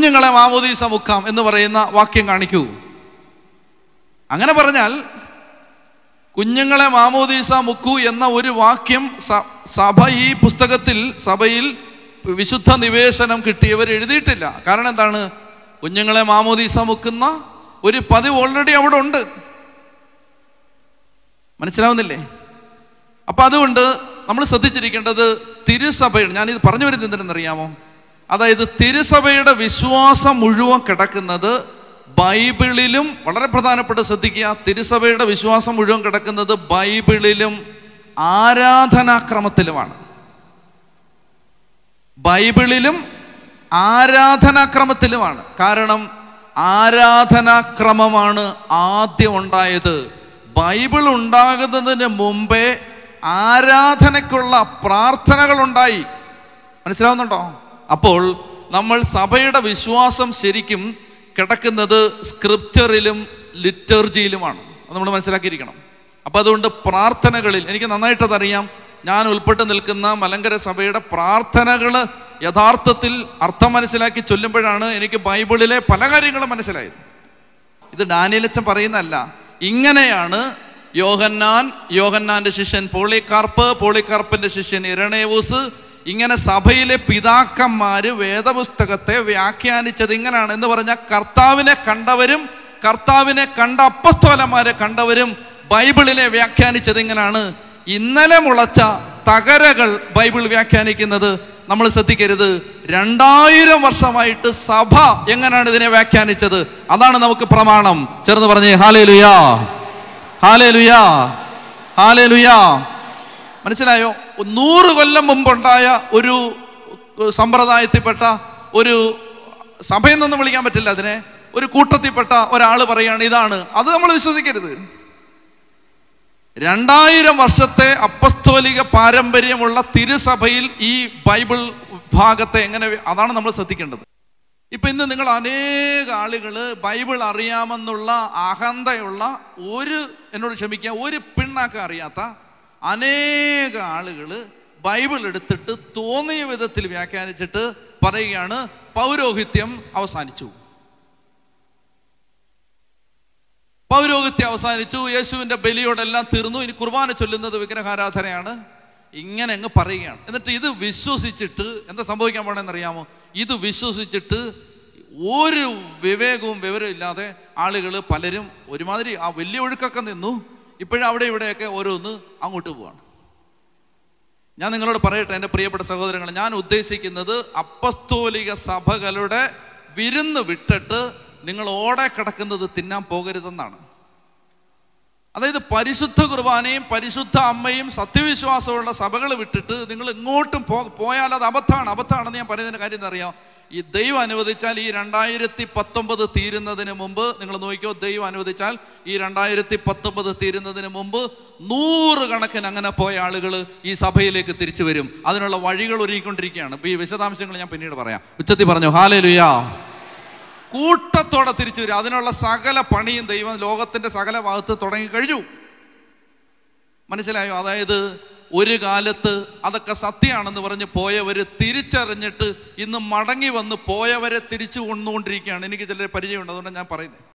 കുഞ്ഞുങ്ങളെ മാമോദീസ മുക്കാം എന്ന് പറയുന്ന വാക്യം കാണിക്കൂ അങ്ങനെ പറഞ്ഞാൽ കുഞ്ഞുങ്ങളെ മാമോദീസ മുക്കൂ എന്ന ഒരു വാക്യം സഭ ഈ പുസ്തകത്തിൽ സഭയിൽ വിശുദ്ധ നിവേശനം കിട്ടിയവർ എഴുതിയിട്ടില്ല കാരണം എന്താണ് കുഞ്ഞുങ്ങളെ മാമോദീസ മുക്കുന്ന ഒരു പതിവ് ഓൾറെഡി അവിടെ ഉണ്ട് മനസ്സിലാവുന്നില്ലേ അപ്പൊ അതുകൊണ്ട് നമ്മൾ ശ്രദ്ധിച്ചിരിക്കേണ്ടത് തിരുസഭയാണ് ഞാനിത് പറഞ്ഞു വരുന്നത് എന്തിനെന്നറിയാമോ അതായത് തിരുസഭയുടെ വിശ്വാസം മുഴുവൻ കിടക്കുന്നത് ബൈബിളിലും വളരെ പ്രധാനപ്പെട്ട ശ്രദ്ധിക്കുക തിരുസഭയുടെ വിശ്വാസം മുഴുവൻ കിടക്കുന്നത് ബൈബിളിലും ആരാധനാക്രമത്തിലുമാണ് ബൈബിളിലും ആരാധനാക്രമത്തിലുമാണ് കാരണം ആരാധനാക്രമമാണ് ആദ്യം ഉണ്ടായത് ബൈബിൾ ഉണ്ടാകുന്നതിന് മുമ്പേ ആരാധനയ്ക്കുള്ള പ്രാർത്ഥനകളുണ്ടായി മനസ്സിലാവുന്നുണ്ടോ അപ്പോൾ നമ്മൾ സഭയുടെ വിശ്വാസം ശരിക്കും കിടക്കുന്നത് സ്ക്രിപ്റ്ററിലും ലിറ്റർജിയിലുമാണ് അത് നമ്മൾ മനസ്സിലാക്കിയിരിക്കണം അപ്പോൾ അതുകൊണ്ട് പ്രാർത്ഥനകളിൽ എനിക്ക് നന്നായിട്ടതറിയാം ഞാൻ ഉൾപ്പെട്ട് നിൽക്കുന്ന മലങ്കര സഭയുടെ പ്രാർത്ഥനകൾ യഥാർത്ഥത്തിൽ അർത്ഥം മനസ്സിലാക്കി ചൊല്ലുമ്പോഴാണ് എനിക്ക് ബൈബിളിലെ പല കാര്യങ്ങളും മനസ്സിലായത് ഇത് ഡാനിയലച്ഛൻ പറയുന്നതല്ല ഇങ്ങനെയാണ് യോഹന്നാൻ യോഹന്നാന്റെ ശിഷ്യൻ പോളികാർപ്പ് പോളികാർപ്പിന്റെ ശിഷ്യൻ ഇരണേവൂസ് ഇങ്ങനെ സഭയിലെ പിതാക്കന്മാര് വേദപുസ്തകത്തെ വ്യാഖ്യാനിച്ചത് ഇങ്ങനെയാണ് എന്ന് പറഞ്ഞാൽ കർത്താവിനെ കണ്ടവരും കർത്താവിനെ കണ്ട അപ്പസ്തോലന്മാരെ കണ്ടവരും ബൈബിളിനെ വ്യാഖ്യാനിച്ചത് ഇങ്ങനെയാണ് ഇന്നലെ മുളച്ച തകരകൾ ബൈബിൾ വ്യാഖ്യാനിക്കുന്നത് നമ്മൾ ശ്രദ്ധിക്കരുത് രണ്ടായിരം വർഷമായിട്ട് സഭ എങ്ങനെയാണ് ഇതിനെ വ്യാഖ്യാനിച്ചത് അതാണ് നമുക്ക് പ്രമാണം ചേർന്ന് പറഞ്ഞേ ഹാലേ ലുയാ ഹാലേ ലുയാ ഹാലേ ലുയാ മനസ്സിലായോ നൂറ് കൊല്ലം മുമ്പുണ്ടായ ഒരു സമ്പ്രദായത്തിൽപ്പെട്ട ഒരു സഭയിൽ നിന്നും വിളിക്കാൻ പറ്റില്ല അതിനെ ഒരു കൂട്ടത്തിൽപ്പെട്ട ഒരാൾ പറയുകയാണ് ഇതാണ് അത് നമ്മൾ വിശ്വസിക്കരുത് രണ്ടായിരം വർഷത്തെ അപ്പസ്തോലിക പാരമ്പര്യമുള്ള തിരുസഭയിൽ ഈ ബൈബിൾ ഭാഗത്തെ എങ്ങനെ അതാണ് നമ്മൾ ശ്രദ്ധിക്കേണ്ടത് ഇപ്പൊ ഇന്ന് നിങ്ങൾ അനേക ആളുകൾ ബൈബിൾ അറിയാമെന്നുള്ള അഹന്തയുള്ള ഒരു എന്നോട് ക്ഷമിക്കുക ഒരു പിണ്ണാക്കം അറിയാത്ത അനേക ആളുകൾ ബൈബിൾ എടുത്തിട്ട് തോന്നിയ വിധത്തിൽ വ്യാഖ്യാനിച്ചിട്ട് പറയുകയാണ് പൗരോഹിത്യം അവസാനിച്ചു പൗരോഹിത്യം അവസാനിച്ചു യേശുവിൻ്റെ ബലിയോടെല്ലാം തീർന്നു ഇനി കുർബാന ചൊല്ലുന്നത് വിഗ്രഹാരാധനയാണ് ഇങ്ങനെ അങ്ങ് പറയുകയാണ് എന്നിട്ട് ഇത് വിശ്വസിച്ചിട്ട് എന്താ സംഭവിക്കാൻ പോണെന്നറിയാമോ ഇത് വിശ്വസിച്ചിട്ട് ഒരു വിവേകവും വിവരവും ഇല്ലാതെ ആളുകൾ പലരും ഒരുമാതിരി ആ വലിയ ഒഴുക്കൊക്കെ നിന്നു ഇപ്പോഴും അവിടെ ഇവിടെയൊക്കെ ഓരോന്ന് അങ്ങോട്ട് പോവാണ് ഞാൻ നിങ്ങളോട് പറയട്ടെ എൻ്റെ പ്രിയപ്പെട്ട സഹോദരങ്ങൾ ഞാൻ ഉദ്ദേശിക്കുന്നത് അപ്പസ്തോലിക സഭകളുടെ വിരുന്ന് വിട്ടിട്ട് നിങ്ങൾ ഓടെ കിടക്കുന്നത് തിന്നാൻ പോകരുതെന്നാണ് അതായത് പരിശുദ്ധ കുർബാനയും പരിശുദ്ധ അമ്മയും സത്യവിശ്വാസമുള്ള സഭകൾ വിട്ടിട്ട് നിങ്ങൾ ഇങ്ങോട്ടും പോയാൽ അത് അബദ്ധമാണ് അബദ്ധമാണെന്ന് ഞാൻ പറയുന്നതിൻ്റെ കാര്യം എന്നറിയാം ഈ ദൈവം അനുവദിച്ചാൽ ഈ രണ്ടായിരത്തി പത്തൊമ്പത് തീരുന്നതിന് മുമ്പ് നിങ്ങൾ നോക്കിയോ ദൈവം അനുവദിച്ചാൽ ഈ രണ്ടായിരത്തി പത്തൊമ്പത് തീരുന്നതിന് മുമ്പ് നൂറുകണക്കിന് അങ്ങനെ പോയ ആളുകൾ ഈ സഭയിലേക്ക് തിരിച്ചു വരും അതിനുള്ള വഴികൾ ഒരുക്കിക്കൊണ്ടിരിക്കുകയാണ് ഈ വിശദാംശങ്ങൾ ഞാൻ പിന്നീട് പറയാം ഉച്ചത്തി പറഞ്ഞു ഹാലേ ലുയാ കൂട്ടത്തോടെ തിരിച്ചു വരും അതിനുള്ള സകല പണിയും ദൈവം ലോകത്തിന്റെ സകല ഭാഗത്ത് തുടങ്ങിക്കഴിഞ്ഞു മനസ്സിലായോ അതായത് ഒരു കാലത്ത് അതൊക്കെ സത്യമാണെന്ന് പറഞ്ഞ് പോയവർ തിരിച്ചറിഞ്ഞിട്ട് ഇന്ന് മടങ്ങി വന്ന് പോയവരെ തിരിച്ചു കൊണ്ടുകൊണ്ടിരിക്കുകയാണ് എനിക്ക് ചിലരെ പരിചയമുണ്ട് അതുകൊണ്ട് ഞാൻ പറയുന്നത്